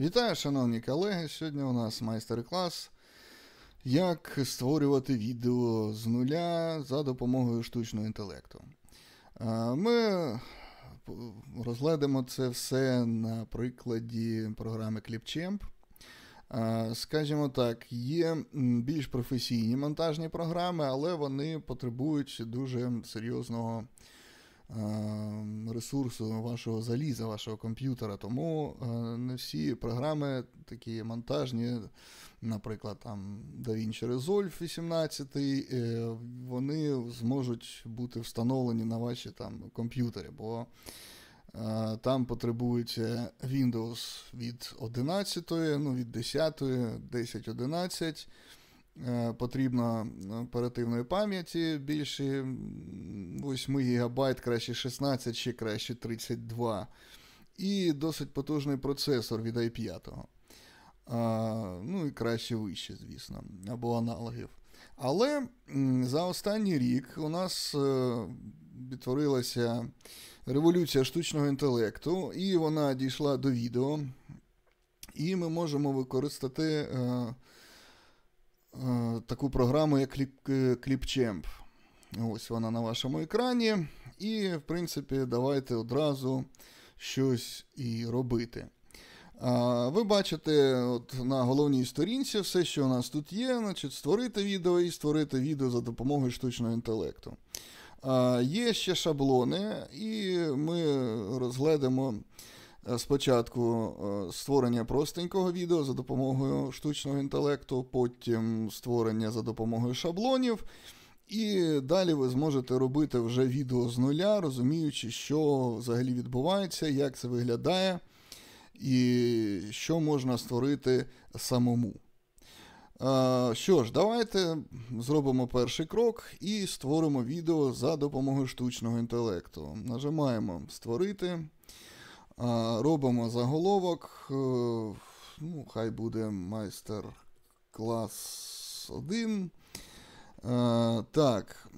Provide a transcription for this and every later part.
Вітаю, шановні колеги! Сьогодні у нас майстер-клас, як створювати відео з нуля за допомогою штучного інтелекту. Ми розглядимо це все на прикладі програми Clipchamp. Скажімо так, є більш професійні монтажні програми, але вони потребують дуже серйозного. Е, ресурсу вашого заліза, вашого комп'ютера. Тому е, не всі програми такі монтажні, наприклад, там DaVinci Resolve 18, е, вони зможуть бути встановлені на ваші там комп'ютері. бо там потребується Windows від 11, ну від 10, 10, 11, Е, потрібно е, оперативної пам'яті більше 8 ГБ, краще 16, чи краще 32. І досить потужний процесор від i5. А, ну і краще вище, звісно, або аналогів. Але за останній рік у нас е, відтворилася революція штучного інтелекту, і вона дійшла до відео. І ми можемо використати Е, таку програму, як е, Кліпчемп. Ось вона на вашому екрані. І, в принципі, давайте одразу щось і робити. Ви бачите от на головній сторінці все, що у нас тут є, значить, створити відео і створити відео за допомогою штучного інтелекту. Є ще шаблони, і ми розглядемо Е, спочатку е, створення простенького відео за допомогою штучного інтелекту, потім створення за допомогою шаблонів. І далі ви зможете робити вже відео з нуля, розуміючи, що взагалі відбувається, як це виглядає, і що можна створити самому. Е, що ж, давайте зробимо перший крок і створимо відео за допомогою штучного інтелекту. Нажимаємо Створити. Робимо заголовок. Е, ну, Хай буде майстер клас 1. Е, так,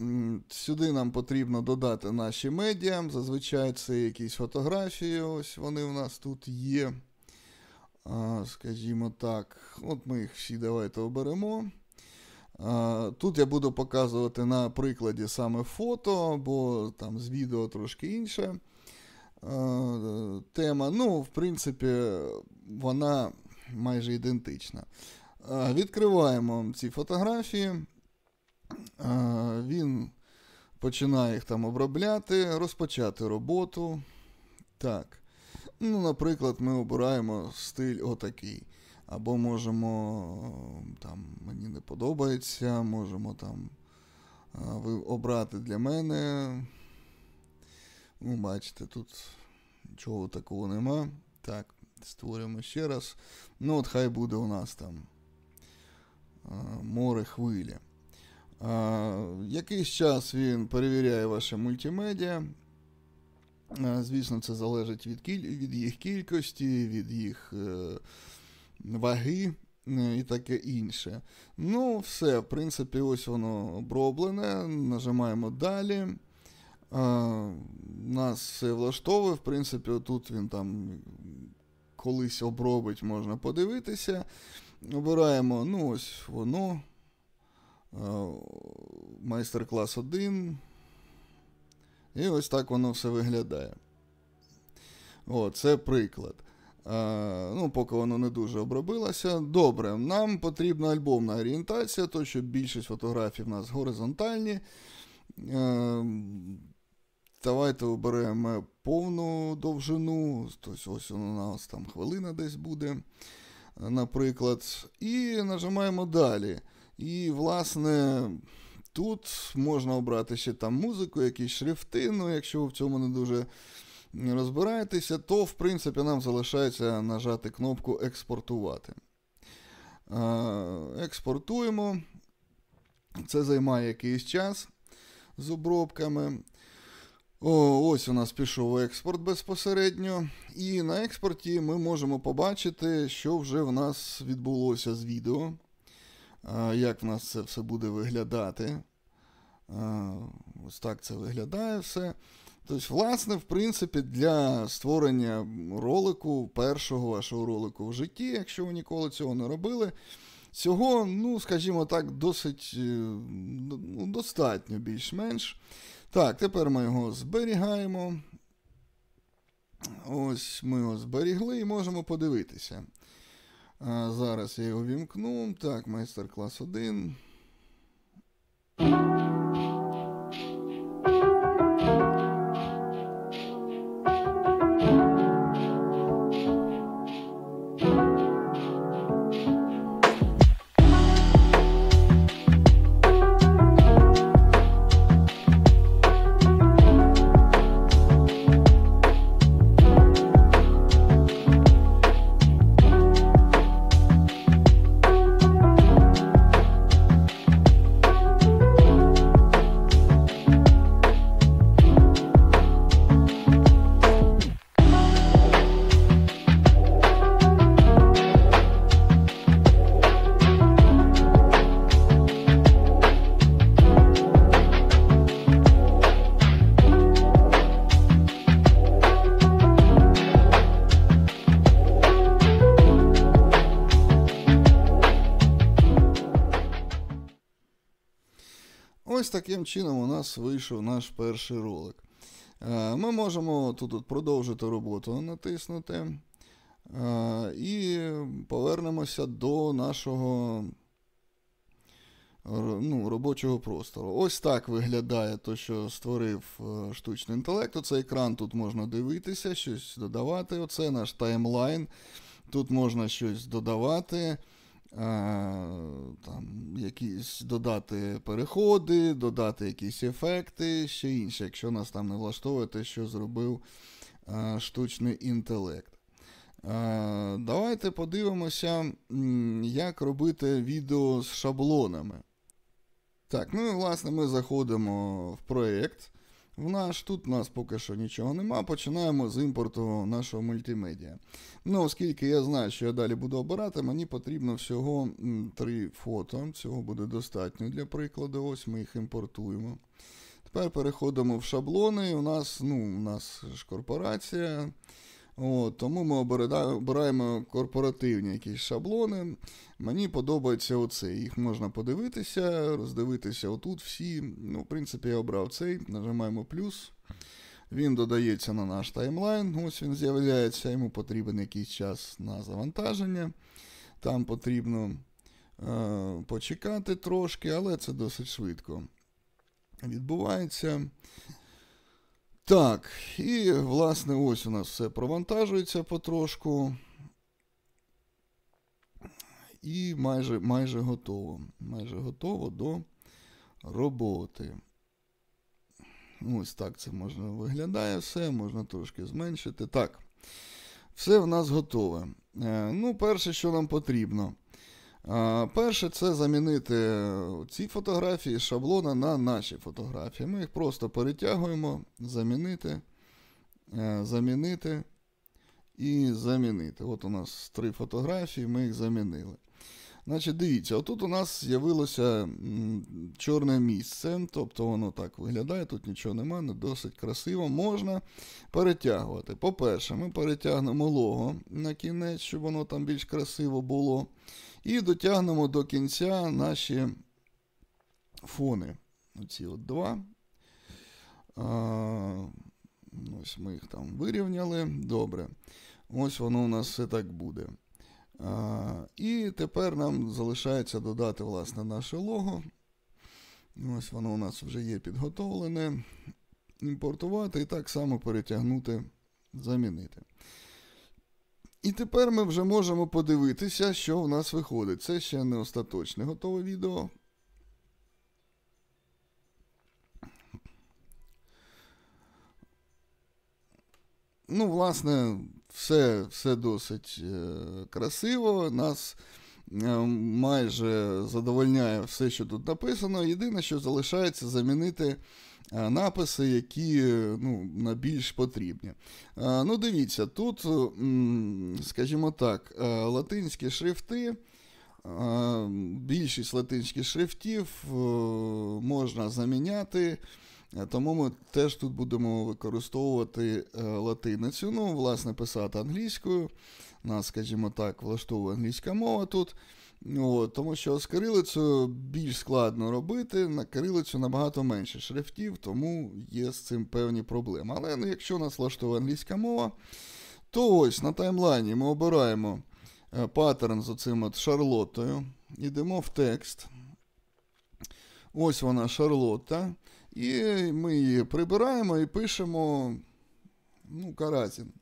сюди нам потрібно додати наші медіа. Зазвичай це якісь фотографії. Ось вони в нас тут є. Скажімо так, от ми їх всі давайте оберемо. Тут я буду показувати на прикладі саме фото, бо там з відео трошки інше. Е, тема. Ну, в принципі, вона майже ідентична. Е, відкриваємо ці фотографії. Е, він починає їх там обробляти, розпочати роботу. Так. Ну, Наприклад, ми обираємо стиль отакий. Або можемо, там, мені не подобається, можемо там обрати для мене Ну, бачите, тут нічого такого нема. Так, створюємо ще раз. Ну, от хай буде у нас там море хвилі. Якийсь час він перевіряє ваше мультимедіа. звісно, це залежить від кіль... від їх кількості, від їх е, ваги е, і таке інше. Ну, все, в принципі, ось воно оброблене. Нажимаємо далі. Нас все влаштовує. В принципі, тут він там колись обробить, можна подивитися. Обираємо, ну, ось воно. Майстер-клас 1. І ось так воно все виглядає. О, це приклад. А, ну, Поки воно не дуже обробилося. Добре, нам потрібна альбомна орієнтація, то що більшість фотографій в нас горизонтальні. А, ем, Давайте оберемо повну довжину, тобто ось у нас там хвилина десь буде, наприклад. І нажимаємо далі. І, власне, тут можна обрати ще там музику, якісь шрифти. Ну, якщо ви в цьому не дуже розбираєтеся, то, в принципі, нам залишається нажати кнопку експортувати. Е, експортуємо. Це займає якийсь час з обробками. О, Ось у нас пішов експорт безпосередньо, і на експорті ми можемо побачити, що вже в нас відбулося з відео. Як в нас це все буде виглядати? Ось так це виглядає все. Тобто, власне, в принципі, для створення ролику, першого вашого ролику в житті, якщо ви ніколи цього не робили, цього, ну, скажімо так, досить е, ну, достатньо більш-менш. Так, тепер ми його зберігаємо. Ось ми його зберігли і можемо подивитися. А Зараз я його вімкну. Так, майстер клас 1. таким чином у нас вийшов наш перший ролик. Е, ми можемо тут продовжити роботу натиснути. Е, і повернемося до нашого ну, робочого простору. Ось так виглядає те, що створив е, штучний інтелект. Оцей екран тут можна дивитися, щось додавати. Оце наш таймлайн. Тут можна щось додавати там, якісь додати переходи, додати якісь ефекти, ще інше, якщо нас там не влаштовує те, що зробив штучний інтелект. Давайте подивимося, як робити відео з шаблонами. Так, ну і власне ми заходимо в проєкт. В наш тут у нас поки що нічого нема. Починаємо з імпорту нашого мультимедіа. Ну, оскільки я знаю, що я далі буду обирати, мені потрібно всього три фото. Цього буде достатньо для прикладу. Ось ми їх імпортуємо. Тепер переходимо в шаблони. У нас, ну, у нас ж корпорація. От, Тому ми обираємо корпоративні якісь шаблони. Мені подобається оце. Їх можна подивитися, роздивитися отут всі. Ну, В принципі, я обрав цей, нажимаємо плюс. Він додається на наш таймлайн. Ось він з'являється, йому потрібен якийсь час на завантаження. Там потрібно е, почекати трошки, але це досить швидко відбувається. Так, і, власне, ось у нас все провантажується потрошку. І майже майже готово. Майже готово до роботи. Ось так це можна виглядає все, можна трошки зменшити. Так, все в нас готове. Е, ну, перше, що нам потрібно. Перше, це замінити е, ці фотографії шаблона на наші фотографії. Ми їх просто перетягуємо, замінити, е, замінити і замінити. От у нас три фотографії, ми їх замінили. Значить, Дивіться, отут у нас з'явилося чорне місце, тобто воно так виглядає, тут нічого немає, не досить красиво. Можна перетягувати. По-перше, ми перетягнемо лого на кінець, щоб воно там більш красиво було. І дотягнемо до кінця наші фони. Оці от два. А, Ось ми їх там вирівняли. Добре. Ось воно у нас все так буде. А, І тепер нам залишається додати власне, наше лого. Ось воно у нас вже є підготовлене. Імпортувати і так само перетягнути, замінити. І тепер ми вже можемо подивитися, що в нас виходить. Це ще не остаточне готове відео. Ну, власне, все все досить е, красиво. Нас е, майже задовольняє все, що тут написано. Єдине, що залишається замінити. Е, написи, які е, ну, більш потрібні. Е, ну, Дивіться, тут, скажімо так, латинські шрифти. Більшість латинських шрифтів можна заміняти, тому ми теж тут будемо використовувати латиницю. Ну, власне, писати англійською. Нас, скажімо так, влаштовує англійська мова тут. От, Тому що з кирилицею більш складно робити, на кирилицю набагато менше шрифтів, тому є з цим певні проблеми. Але ну, якщо нас влаштовує англійська мова, то ось на таймлайні ми обираємо е, паттерн з оцим от шарлотою. Йдемо в текст. Ось вона шарлотта. І ми її прибираємо і пишемо ну, Каразін.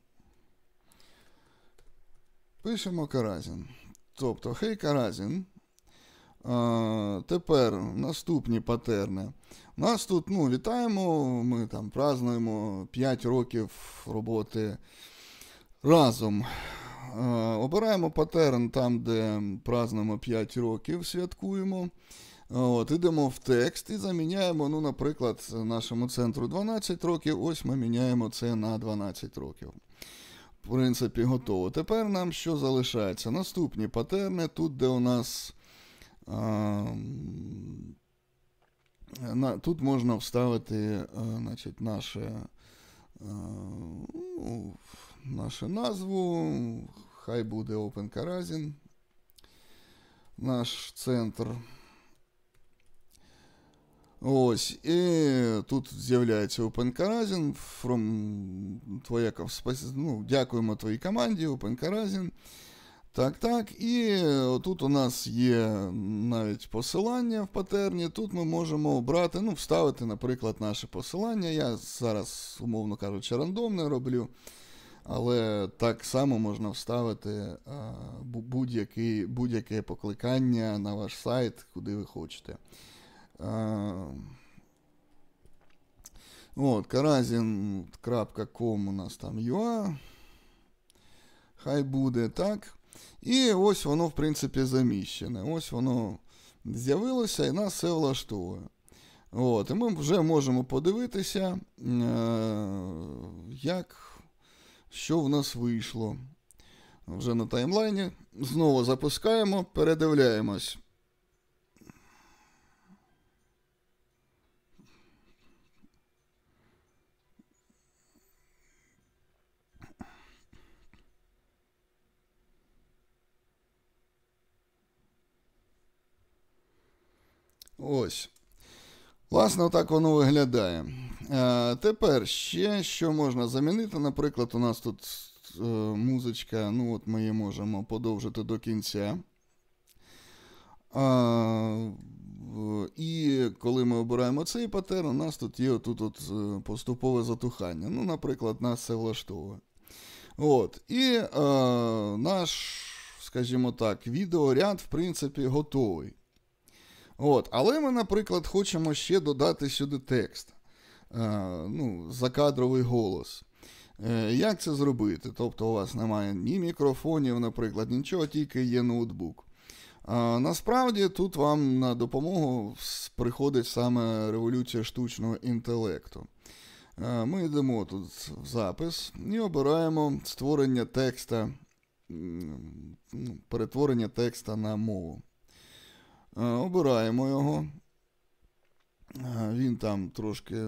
Пишемо Каразін. Тобто, Хейка разін. тепер наступні патерни. У нас тут ну, вітаємо, ми там празнуємо 5 років роботи разом. обираємо патерн там, де празнуємо 5 років, святкуємо. От, Ідемо в текст і заміняємо, ну, наприклад, нашому центру 12 років. Ось ми міняємо це на 12 років. В принципі, готово. Тепер нам що залишається? Наступні патерни, тут, де у нас. А, ем, на, Тут можна вставити а, е, значить, наше, а, е, ну, наше назву. Хай буде Open Karazin, наш центр. Ось, і тут з'являється Open from твоя ну, дякуємо твоїй команді, Open Karazin. Так, так. І тут у нас є навіть посилання в патерні. Тут ми можемо обрати, ну, вставити, наприклад, наше посилання. Я зараз, умовно кажучи, рандомне роблю. Але так само можна вставити будь-яке будь покликання на ваш сайт, куди ви хочете. Вот, Каразин, у нас там юа. Хай буде так. І ось воно, в принципі, заміщене. Ось воно з'явилося і нас все влаштовує. От, І ми вже можемо подивитися, е, як, що в нас вийшло. Вже на таймлайні. Знову запускаємо, передивляємось. Ось. Власне, отак воно виглядає. Е, Тепер ще що можна замінити. Наприклад, у нас тут е, музичка, ну от ми її можемо подовжити до кінця. Е, і коли ми обираємо цей паттерн, у нас тут є отут от е, поступове затухання. Ну, Наприклад, нас це влаштовує. От. І е, наш, скажімо так, відеоряд, в принципі, готовий. От, Але ми, наприклад, хочемо ще додати сюди текст, е, ну, закадровий голос. Е, як це зробити? Тобто у вас немає ні мікрофонів, наприклад, нічого, тільки є ноутбук. Е, насправді тут вам на допомогу приходить саме революція штучного інтелекту. Ми йдемо тут в запис і обираємо створення текста, ну, перетворення текста на мову. Е, обираємо його. Е, він там трошки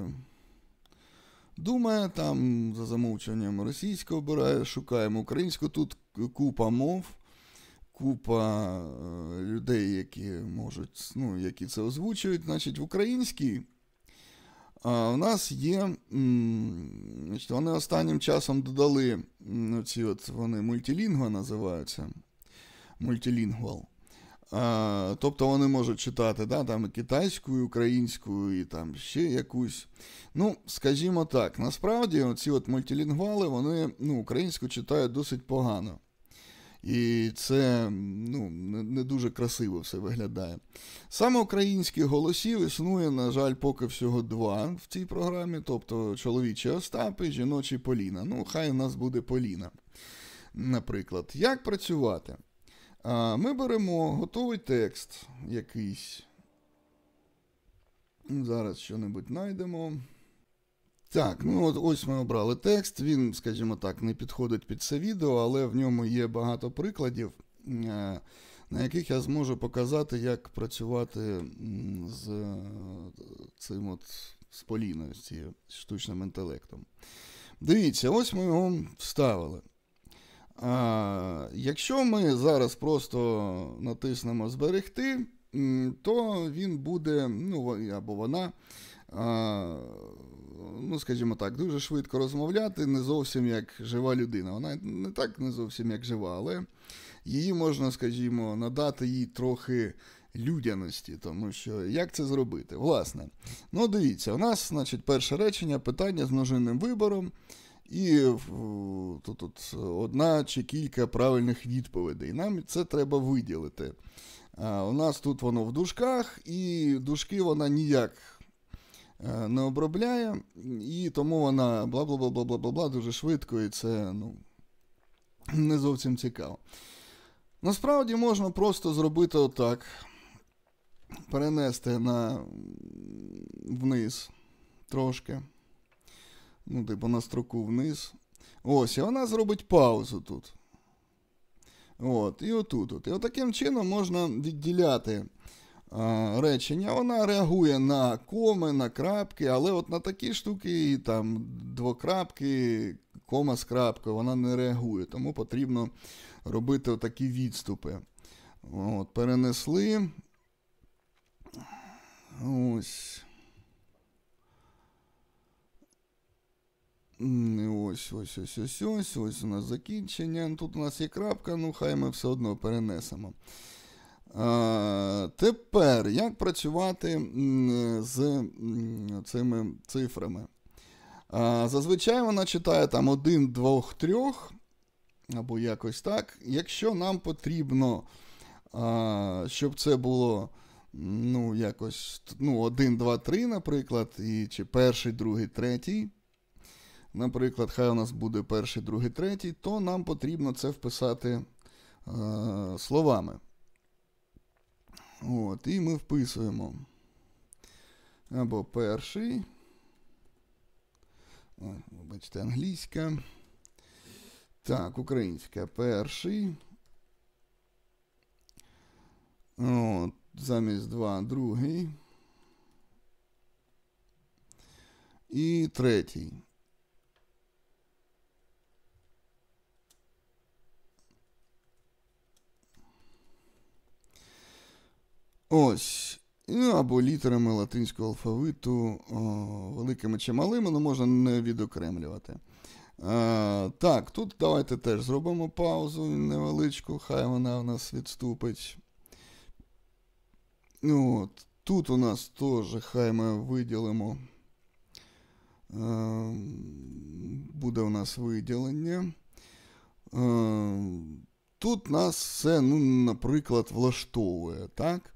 думає, там за замовчуванням російського обирає, шукаємо українську. Тут купа мов, купа е, людей, які можуть, ну, які це озвучують. Значить, в українській а у нас є. значить, Вони останнім часом додали ці от вони мультилінгва називаються. Мультилінгвал. Тобто вони можуть читати да, там китайську, і українську і там ще якусь. Ну, скажімо так, насправді ці от мультилінгвали вони ну, українську читають досить погано. І це ну, не дуже красиво все виглядає. Саме українських голосів існує, на жаль, поки всього два в цій програмі: тобто чоловічі Остапи, жіночі Поліна. Ну, хай у нас буде Поліна. Наприклад, як працювати? Ми беремо готовий текст якийсь. Зараз що-небудь знайдемо. Так, ну от ось ми обрали текст. Він, скажімо так, не підходить під це відео, але в ньому є багато прикладів, е, на яких я зможу показати, як працювати з е, цим от з Поліною, з цією штучним інтелектом. Дивіться, ось ми його вставили. А, Якщо ми зараз просто натиснемо Зберегти, то він буде, ну або вона, а, ну, скажімо так, дуже швидко розмовляти, не зовсім як жива людина. Вона не так не зовсім як жива, але її можна, скажімо, надати їй трохи. Людяності, тому що як це зробити? Власне, ну дивіться, у нас, значить, перше речення питання з множинним вибором і тут от, одна чи кілька правильних відповідей. Нам це треба виділити. А У нас тут воно в дужках, і дужки вона ніяк е, не обробляє, і тому вона бла бла бла бла бла бла бла дуже швидко, і це ну, не зовсім цікаво. Насправді можна просто зробити отак. Перенести на вниз трошки. Ну, типу, на строку вниз. Ось, і вона зробить паузу тут. От, І отут. от. І отаким от чином можна відділяти а, речення. Вона реагує на коми, на крапки, але от на такі штуки, там двокрапки, кома з крапкою, вона не реагує. Тому потрібно робити такі відступи. От, Перенесли. Ось. Ось ось ось ось ось. Ось у нас закінчення. Тут у нас є крапка, ну хай ми все одно перенесемо. А, Тепер як працювати з цими цифрами? А, Зазвичай вона читає там 1, 2, 3, або якось так. Якщо нам потрібно, а, щоб це було. Ну, якось ну, 1, 2, 3, наприклад, і, чи перший, другий, третій. Наприклад, хай у нас буде перший, другий, третій, то нам потрібно це вписати е, словами. От, І ми вписуємо або перший. Ой, Бачите, англійська. Так, українська перший. От, Замість два, другий. І третій. Ось. Ну, або літерами латинського алфавиту, о, великими чи малими, але ну, можна не відокремлювати. А, е, Так, тут давайте теж зробимо паузу невеличку, хай вона в нас відступить. Ну, от, Тут у нас теж хай ми виділимо. Е, буде у нас виділення. Е, тут нас все, ну, наприклад, влаштовує, так?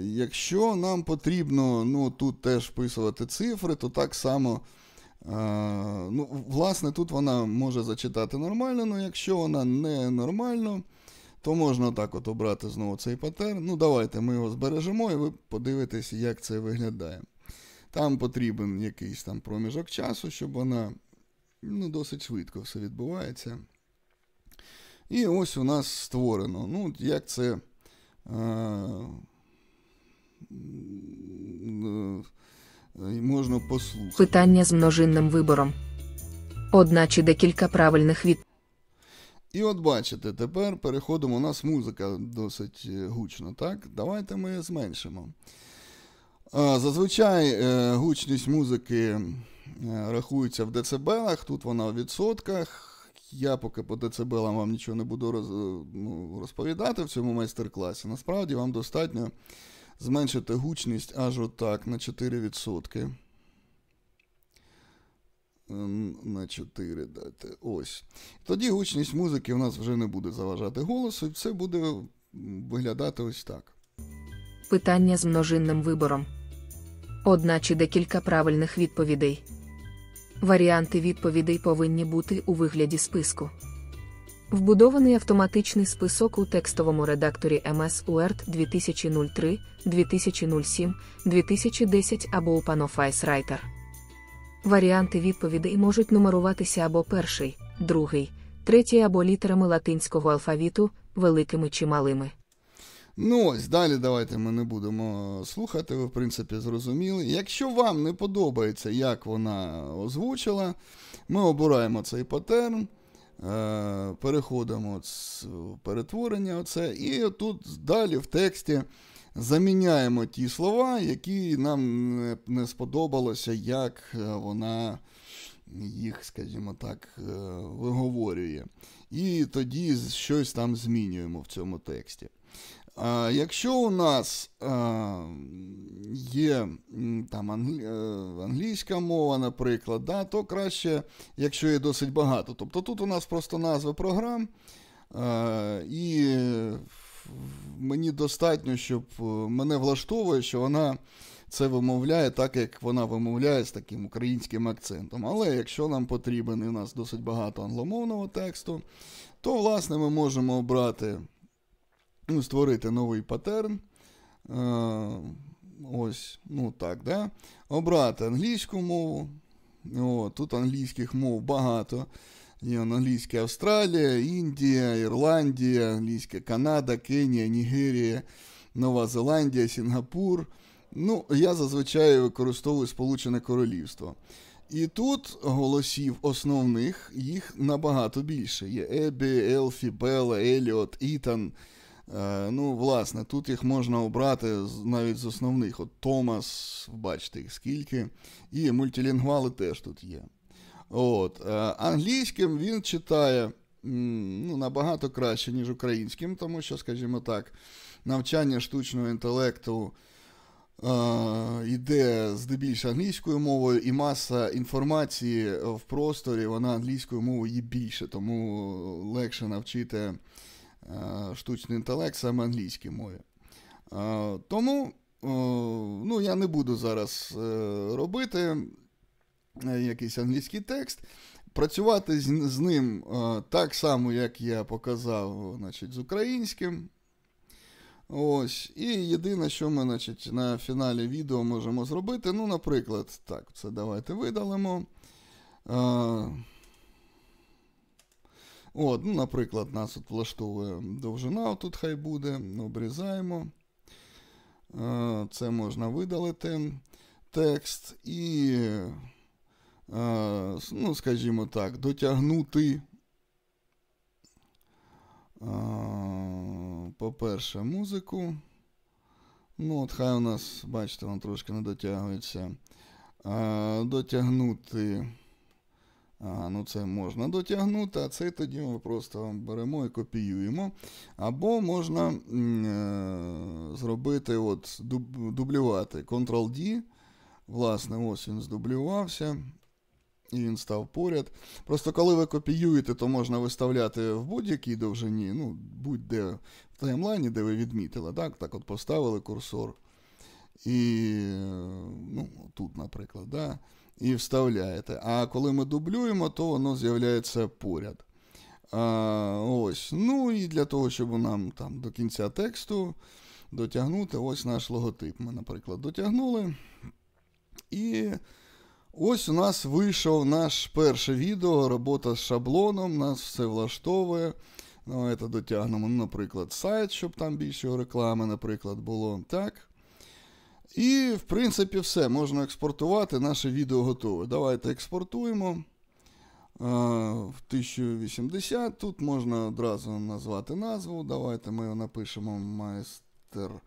Якщо нам потрібно ну, тут теж вписувати цифри, то так само, ну, власне, тут вона може зачитати нормально, але ну, якщо вона не нормально, то можна так от обрати знову цей паттерн. Ну, давайте ми його збережемо і ви подивитесь, як це виглядає. Там потрібен якийсь там проміжок часу, щоб вона ну, досить швидко все відбувається. І ось у нас створено. Ну, як це Е, е, можна послухати. Питання з множинним вибором. Одна чи декілька правильних від. І от бачите, тепер переходимо. У нас музика досить е, гучна, так? Давайте ми зменшимо. Зазвичай гучність музики рахується в децибелах, тут вона в відсотках. Я поки по децибелам вам нічого не буду роз, ну, розповідати в цьому майстер-класі. Насправді вам достатньо зменшити гучність аж отак на 4%. Ем, на 4 дайте. Ось. Тоді гучність музики в нас вже не буде заважати голосу, і все буде виглядати ось так. Питання з множинним вибором. Одна чи декілька правильних відповідей. Варіанти відповідей повинні бути у вигляді списку. Вбудований автоматичний список у текстовому редакторі MS UERT 2003, 2007, 2010 або у Panofice Writer. Варіанти відповідей можуть нумеруватися або перший, другий, третій або літерами латинського алфавіту, великими чи малими. Ну ось, далі давайте ми не будемо е, слухати, ви в принципі зрозуміли. Якщо вам не подобається, як вона озвучила, ми обираємо цей паттерн, е, переходимо з е, перетворення, оце, і тут далі в тексті заміняємо ті слова, які нам не сподобалося, як вона їх, скажімо так, виговорює. І тоді щось там змінюємо в цьому тексті. Якщо у нас е, є там е, англійська мова, наприклад, да, то краще, якщо є досить багато. Тобто тут у нас просто назви програм, е, і мені достатньо, щоб мене влаштовує, що вона це вимовляє так, як вона вимовляє з таким українським акцентом. Але якщо нам потрібен і у нас досить багато англомовного тексту, то власне ми можемо обрати ну, створити новий патерн. Е, ось, ну так, да? Обрати англійську мову. О, Тут англійських мов багато. Є англійська Австралія, Індія, Ірландія, англійська Канада, Кенія, Нігерія, Нова Зеландія, Сінгапур. Ну, я зазвичай використовую Сполучене Королівство. І тут голосів основних їх набагато більше. Є Ебі, Елфі, Белла, Еліот, Ітан. Е, ну, власне, тут їх можна обрати навіть з основних. От Томас, бачите їх скільки, і мультилінгвали теж тут є. От, е, Англійським він читає ну, набагато краще, ніж українським, тому що, скажімо так, навчання штучного інтелекту е, йде здебільш англійською мовою, і маса інформації в просторі, вона англійською мовою є більше, тому легше навчити. Е, штучний інтелект саме англійській мові. Е, тому е, ну, я не буду зараз робити якийсь англійський текст. Працювати з, з ним так само, як я показав значить, з українським. Ось, І єдине, що ми значить, на фіналі відео можемо зробити. Ну, наприклад, так, це давайте видалимо. От, ну, Наприклад, нас от влаштовує довжина, тут хай буде, обрізаємо. Е, це можна видалити текст і, е, ну, скажімо так, дотягнути, е, по-перше, музику. Ну, от Хай у нас, бачите, вона трошки не дотягується. Дотягнути. Ага, ну це можна дотягнути, а це тоді ми просто беремо і копіюємо. Або можна е зробити, от, дуб дублювати Ctrl-D. Власне, ось він здублювався. І він став поряд. Просто коли ви копіюєте, то можна виставляти в будь-якій довжині, ну, будь-де в таймлайні, де ви відмітили. Так так от поставили курсор. І ну, тут, наприклад. да і вставляєте. А коли ми дублюємо, то воно з'являється поряд. А, Ось. Ну і для того, щоб нам там до кінця тексту дотягнути ось наш логотип. Ми, наприклад, дотягнули. І ось у нас вийшов наш перше відео, робота з шаблоном, нас все влаштовує. Ну, це дотягнемо, наприклад, сайт, щоб там більше реклами, наприклад, було. Так. І, в принципі, все. Можна експортувати. Наше відео готове. Давайте експортуємо. Е, в 1080. Тут можна одразу назвати назву. Давайте ми напишемо майстер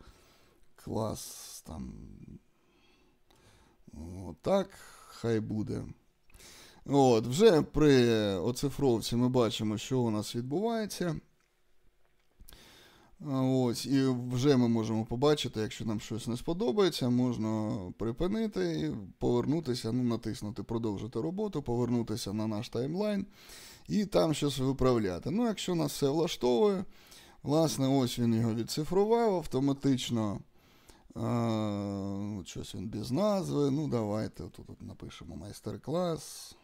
клас. там, Отак. Хай буде. От, Вже при оцифровці ми бачимо, що у нас відбувається. Ось, І вже ми можемо побачити, якщо нам щось не сподобається, можна припинити повернутися, ну, натиснути, продовжити роботу, повернутися на наш таймлайн і там щось виправляти. Ну, Якщо нас все влаштовує, власне, ось він його відцифрував автоматично. А, ну, щось він без назви. Ну, давайте тут, тут напишемо майстер-клас.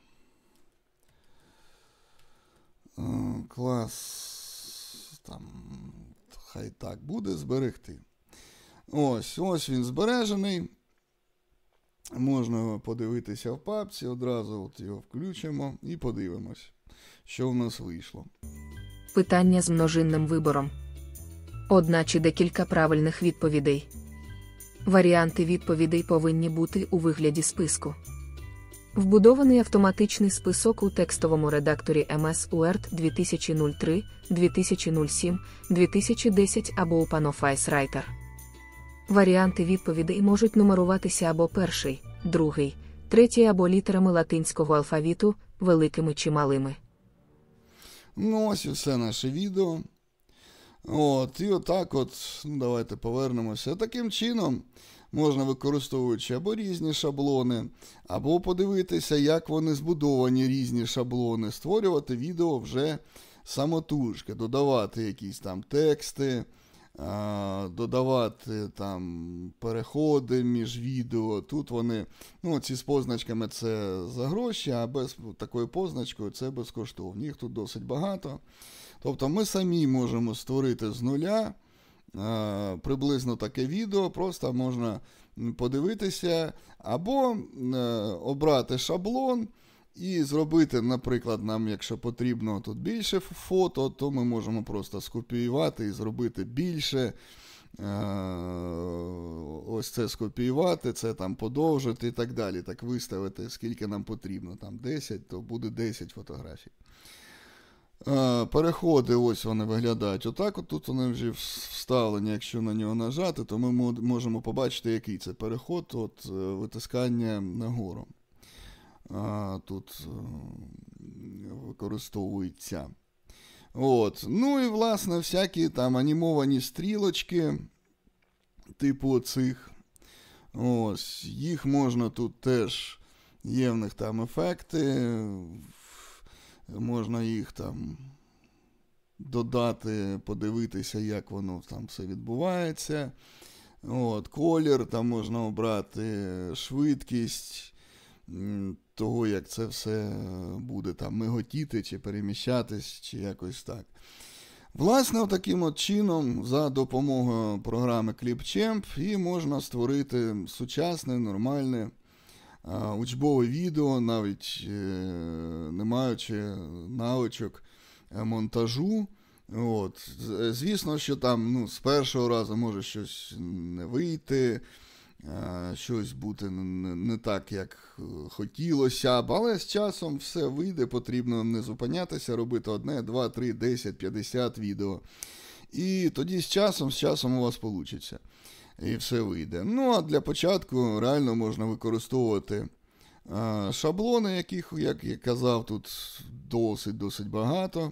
Е, клас там хай так буде зберегти. Ось ось він збережений. Можна подивитися в папці, одразу от його включимо і подивимось, що в нас вийшло. Питання з множинним вибором. Одна чи декілька правильних відповідей. Варіанти відповідей повинні бути у вигляді списку. Вбудований автоматичний список у текстовому редакторі MS UERT 2003, 2007, 2010 або у Panofice Writer. Варіанти відповідей можуть нумеруватися або перший, другий, третій або літерами латинського алфавіту, великими чи малими. Ну, ось і все наше відео. От, І отак от, ну, давайте повернемося. Таким чином можна використовуючи або різні шаблони, або подивитися, як вони збудовані різні шаблони, створювати відео вже самотужки, додавати якісь там тексти, додавати там переходи між відео. Тут вони, ну ці з позначками це за гроші, а без такої позначкою це безкоштовно. Їх тут досить багато. Тобто ми самі можемо створити з нуля. Е, приблизно таке відео, просто можна подивитися, або е, обрати шаблон. І зробити, наприклад, нам, якщо потрібно тут більше фото, то ми можемо просто скопіювати і зробити більше. Е, ось це скопіювати, це там подовжити і так далі. Так виставити, скільки нам потрібно. Там 10, то буде 10 фотографій. Переходи, ось вони виглядають. Отак, от тут вони вже вставлені, якщо на нього нажати, то ми можемо побачити, який це переход от е, витискання нагору. Тут е, використовується. От. Ну і, власне, всякі там анімовані стрілочки, типу цих. Ось, Їх можна тут теж є в них там ефекти можна їх там додати, подивитися, як воно там все відбувається. От, Колір там можна обрати, швидкість того, як це все буде там миготіти, чи переміщатись, чи якось так. Власне, таким от чином, за допомогою програми ClipChamp, і можна створити сучасне, нормальне учбове відео, навіть е, не маючи навичок е, монтажу. От. Е, звісно, що там ну, з першого разу може щось не вийти, щось бути не так, як хотілося. б, Але з часом все вийде, потрібно не зупинятися, робити одне, два, три, десять, п'ятдесят відео. І тоді з часом, з часом у вас вийде і все вийде. Ну, а для початку реально можна використовувати е, шаблони, яких, як я казав, тут досить-досить багато.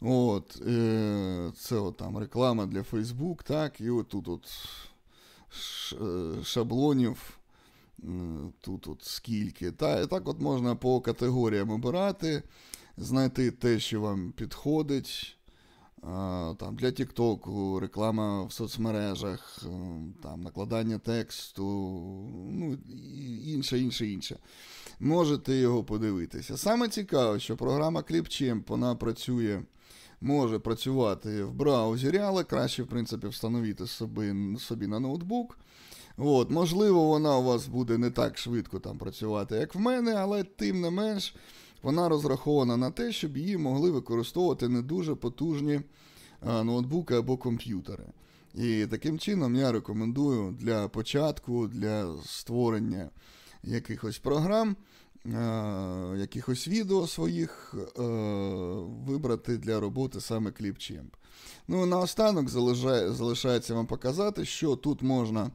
От, е, Це от там реклама для Facebook, так, і отут от е, шаблонів. Тут от скільки. Та, і Так от можна по категоріям обирати, знайти те, що вам підходить. Там Для Тіктоку, реклама в соцмережах, е, там накладання тексту, ну, інше, інше, інше. Можете його подивитися. Саме цікаве, що програма Clipchamp, вона працює, може працювати в браузері, але краще, в принципі, встановити собі собі на ноутбук. От, Можливо, вона у вас буде не так швидко там працювати, як в мене, але тим не менш. Вона розрахована на те, щоб її могли використовувати не дуже потужні е, ноутбуки або комп'ютери. І таким чином я рекомендую для початку, для створення якихось програм. Е, якихось відео своїх е, вибрати для роботи саме Кліпчемп. Ну, Наостанок залишається вам показати, що тут можна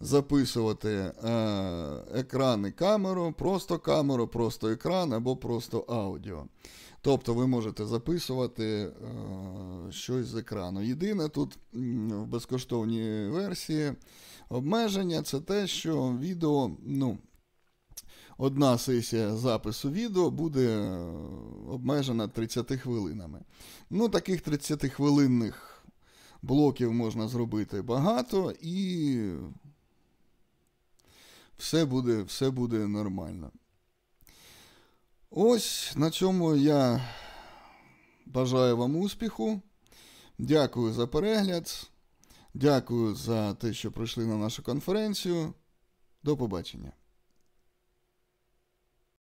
записувати е, екран і камеру, просто камеру, просто екран або просто аудіо. Тобто ви можете записувати щось з екрану. Єдине тут в безкоштовній версії обмеження це те, що відео. ну, одна сесія запису відео буде е, обмежена 30 хвилинами. Ну, таких 30-хвилинних блоків можна зробити багато і все буде, все буде нормально. Ось на цьому я бажаю вам успіху. Дякую за перегляд. Дякую за те, що прийшли на нашу конференцію. До побачення.